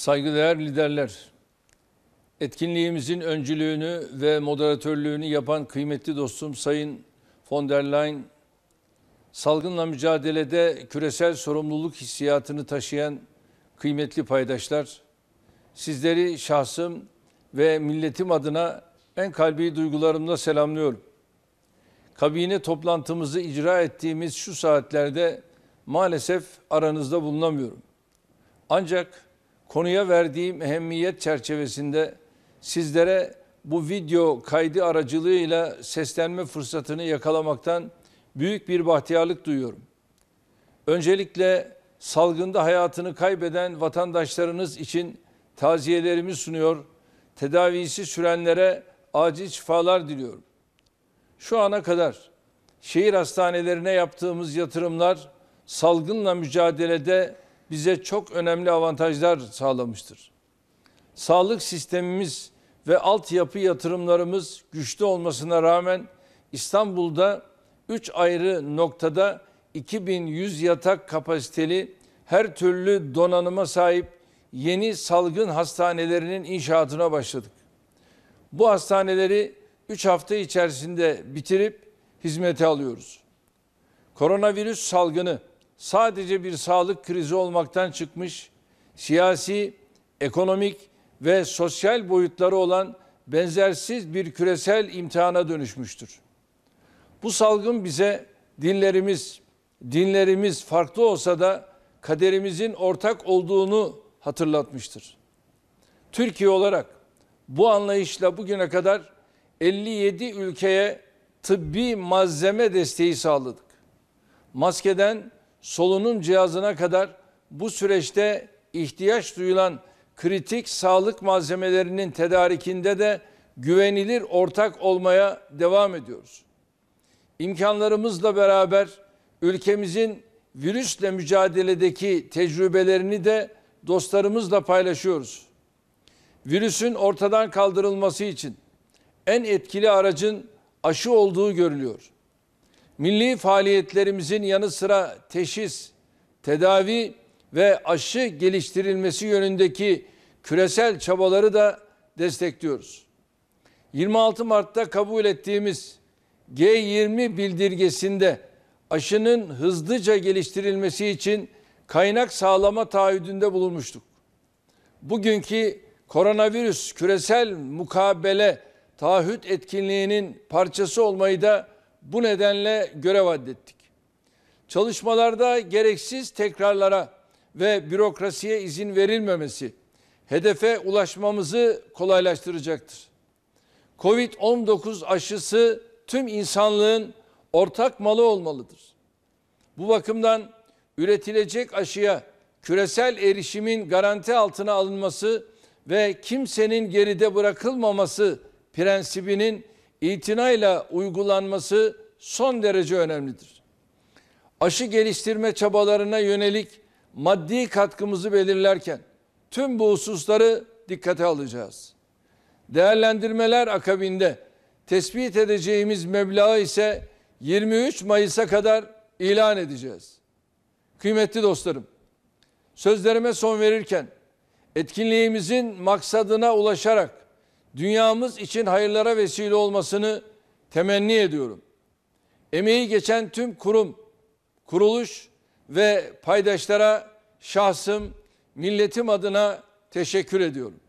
Saygıdeğer liderler, etkinliğimizin öncülüğünü ve moderatörlüğünü yapan kıymetli dostum Sayın von der Leyen, salgınla mücadelede küresel sorumluluk hissiyatını taşıyan kıymetli paydaşlar, sizleri şahsım ve milletim adına en kalbi duygularımla selamlıyorum. Kabine toplantımızı icra ettiğimiz şu saatlerde maalesef aranızda bulunamıyorum. Ancak konuya verdiğim ehemmiyet çerçevesinde sizlere bu video kaydı aracılığıyla seslenme fırsatını yakalamaktan büyük bir bahtiyarlık duyuyorum. Öncelikle salgında hayatını kaybeden vatandaşlarınız için taziyelerimi sunuyor, tedavisi sürenlere acil şifalar diliyorum. Şu ana kadar şehir hastanelerine yaptığımız yatırımlar salgınla mücadelede bize çok önemli avantajlar sağlamıştır. Sağlık sistemimiz ve altyapı yatırımlarımız güçlü olmasına rağmen İstanbul'da 3 ayrı noktada 2100 yatak kapasiteli her türlü donanıma sahip yeni salgın hastanelerinin inşaatına başladık. Bu hastaneleri 3 hafta içerisinde bitirip hizmete alıyoruz. Koronavirüs salgını sadece bir sağlık krizi olmaktan çıkmış, siyasi, ekonomik ve sosyal boyutları olan benzersiz bir küresel imtihana dönüşmüştür. Bu salgın bize dinlerimiz, dinlerimiz farklı olsa da kaderimizin ortak olduğunu hatırlatmıştır. Türkiye olarak bu anlayışla bugüne kadar 57 ülkeye tıbbi malzeme desteği sağladık. Maskeden solunum cihazına kadar bu süreçte ihtiyaç duyulan kritik sağlık malzemelerinin tedarikinde de güvenilir ortak olmaya devam ediyoruz. İmkanlarımızla beraber ülkemizin virüsle mücadeledeki tecrübelerini de dostlarımızla paylaşıyoruz. Virüsün ortadan kaldırılması için en etkili aracın aşı olduğu görülüyor milli faaliyetlerimizin yanı sıra teşhis, tedavi ve aşı geliştirilmesi yönündeki küresel çabaları da destekliyoruz. 26 Mart'ta kabul ettiğimiz G20 bildirgesinde aşının hızlıca geliştirilmesi için kaynak sağlama taahhüdünde bulunmuştuk. Bugünkü koronavirüs küresel mukabele taahhüt etkinliğinin parçası olmayı da bu nedenle görev addettik. Çalışmalarda gereksiz tekrarlara ve bürokrasiye izin verilmemesi hedefe ulaşmamızı kolaylaştıracaktır. Covid-19 aşısı tüm insanlığın ortak malı olmalıdır. Bu bakımdan üretilecek aşıya küresel erişimin garanti altına alınması ve kimsenin geride bırakılmaması prensibinin itinayla uygulanması son derece önemlidir. Aşı geliştirme çabalarına yönelik maddi katkımızı belirlerken tüm bu hususları dikkate alacağız. Değerlendirmeler akabinde tespit edeceğimiz meblağı ise 23 Mayıs'a kadar ilan edeceğiz. Kıymetli dostlarım, sözlerime son verirken etkinliğimizin maksadına ulaşarak dünyamız için hayırlara vesile olmasını temenni ediyorum. Emeği geçen tüm kurum, kuruluş ve paydaşlara şahsım, milletim adına teşekkür ediyorum.